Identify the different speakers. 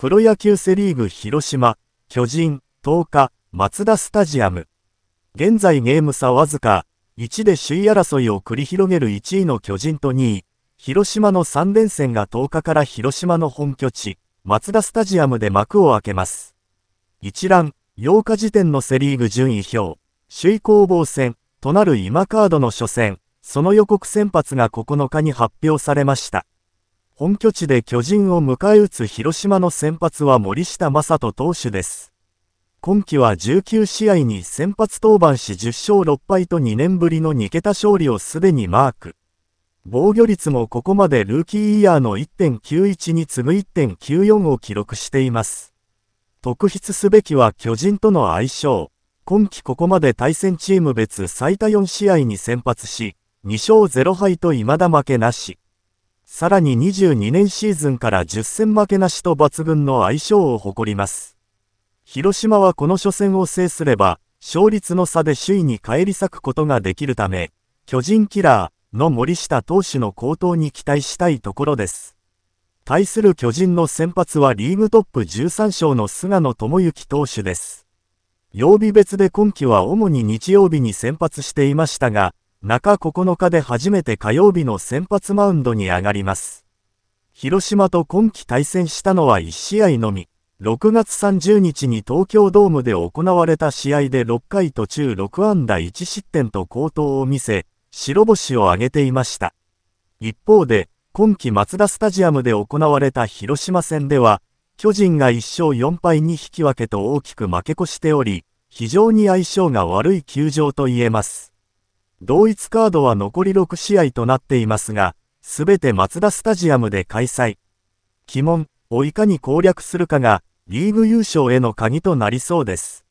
Speaker 1: プロ野球セリーグ広島、巨人、10日、マツダスタジアム。現在ゲーム差わずか、1で首位争いを繰り広げる1位の巨人と2位、広島の3連戦が10日から広島の本拠地、マツダスタジアムで幕を開けます。一覧、8日時点のセリーグ順位表、首位攻防戦、となる今カードの初戦、その予告先発が9日に発表されました。本拠地で巨人を迎え撃つ広島の先発は森下正人投手です。今季は19試合に先発登板し10勝6敗と2年ぶりの2桁勝利をすでにマーク。防御率もここまでルーキーイヤーの1.91に次ぐ1.94を記録しています。特筆すべきは巨人との相性。今季ここまで対戦チーム別最多4試合に先発し、2勝0敗と未だ負けなし。さらに22年シーズンから10戦負けなしと抜群の相性を誇ります。広島はこの初戦を制すれば、勝率の差で首位に返り咲くことができるため、巨人キラーの森下投手の好投に期待したいところです。対する巨人の先発はリーグトップ13勝の菅野智之投手です。曜日別で今季は主に日曜日に先発していましたが、中9日で初めて火曜日の先発マウンドに上がります。広島と今季対戦したのは1試合のみ、6月30日に東京ドームで行われた試合で6回途中6安打1失点と好投を見せ、白星を挙げていました。一方で、今季マツダスタジアムで行われた広島戦では、巨人が1勝4敗2引き分けと大きく負け越しており、非常に相性が悪い球場と言えます。同一カードは残り6試合となっていますが、すべてマツダスタジアムで開催。鬼門をいかに攻略するかが、リーグ優勝への鍵となりそうです。